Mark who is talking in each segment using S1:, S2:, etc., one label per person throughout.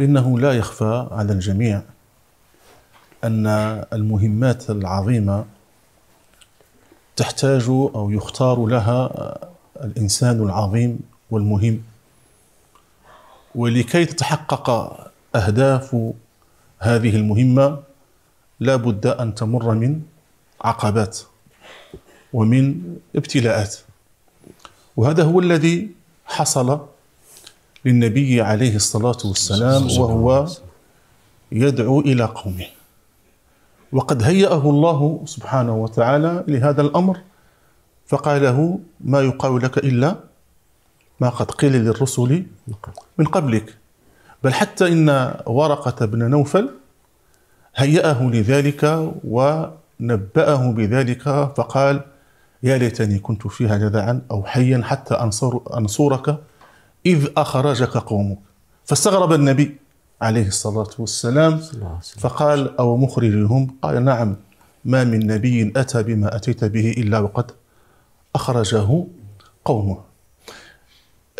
S1: انه لا يخفى على الجميع أن المهمات العظيمة تحتاج أو يختار لها الإنسان العظيم والمهم ولكي تتحقق أهداف هذه المهمة لا بد أن تمر من عقبات ومن ابتلاءات وهذا هو الذي حصل للنبي عليه الصلاة والسلام وهو يدعو إلى قومه وقد هيأه الله سبحانه وتعالى لهذا الأمر فقاله ما يقال لك إلا ما قد قيل للرسل من قبلك بل حتى إن ورقة بن نوفل هيأه لذلك ونبأه بذلك فقال يا ليتني كنت فيها جذعا أو حيا حتى أنصر أنصرك إذ أخرجك قومك فاستغرب النبي عليه الصلاة والسلام فقال أو مخرجهم قال نعم ما من نبي أتى بما أتيت به إلا وقد أخرجه قومه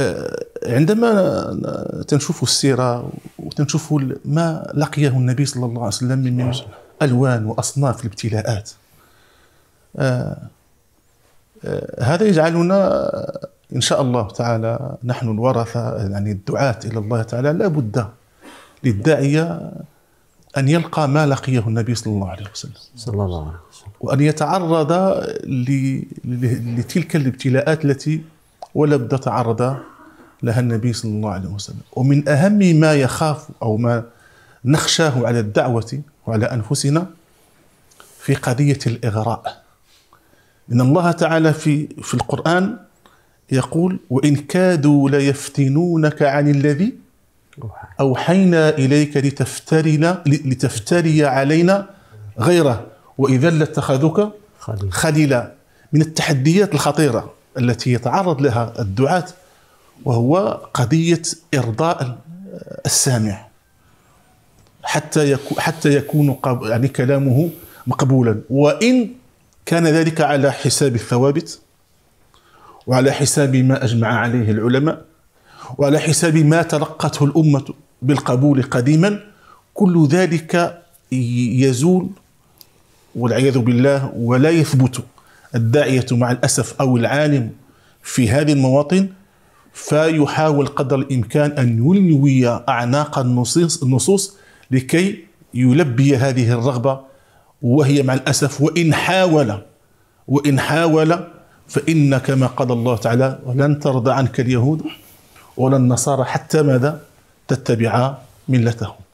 S1: آه، عندما تنشوف السيرة وتنشوف ما لقيه النبي صلى الله عليه وسلم من ألوان وأصناف الابتلاءات آه، آه، هذا يجعلنا إن شاء الله تعالى نحن الورثة يعني الدعاة إلى الله تعالى لا بد للداعية أن يلقى ما لقيه النبي صلى الله عليه وسلم صلى الله عليه وسلم وأن يتعرض لتلك الابتلاءات التي ولا بد تعرض لها النبي صلى الله عليه وسلم ومن أهم ما يخاف أو ما نخشاه على الدعوة وعلى أنفسنا في قضية الإغراء إن الله تعالى في في القرآن يقول وإن كادوا ليفتنونك عن الذي أوحينا إليك لتفترن لتفتري علينا غيره وإذا لاتخذوك خليلا من التحديات الخطيرة التي يتعرض لها الدعاة وهو قضية إرضاء السامع حتى حتى يكون يعني كلامه مقبولا وإن كان ذلك على حساب الثوابت وعلى حساب ما أجمع عليه العلماء وعلى حساب ما تلقته الأمة بالقبول قديما كل ذلك يزول والعياذ بالله ولا يثبت الداعية مع الأسف أو العالم في هذه المواطن فيحاول قدر الإمكان أن يلوي أعناق النصوص, النصوص لكي يلبي هذه الرغبة وهي مع الأسف وإن حاول وإن حاول فإن كما قال الله تعالى ولن ترضى عنك اليهود ولا النصارى حتى ماذا تتبع ملتهم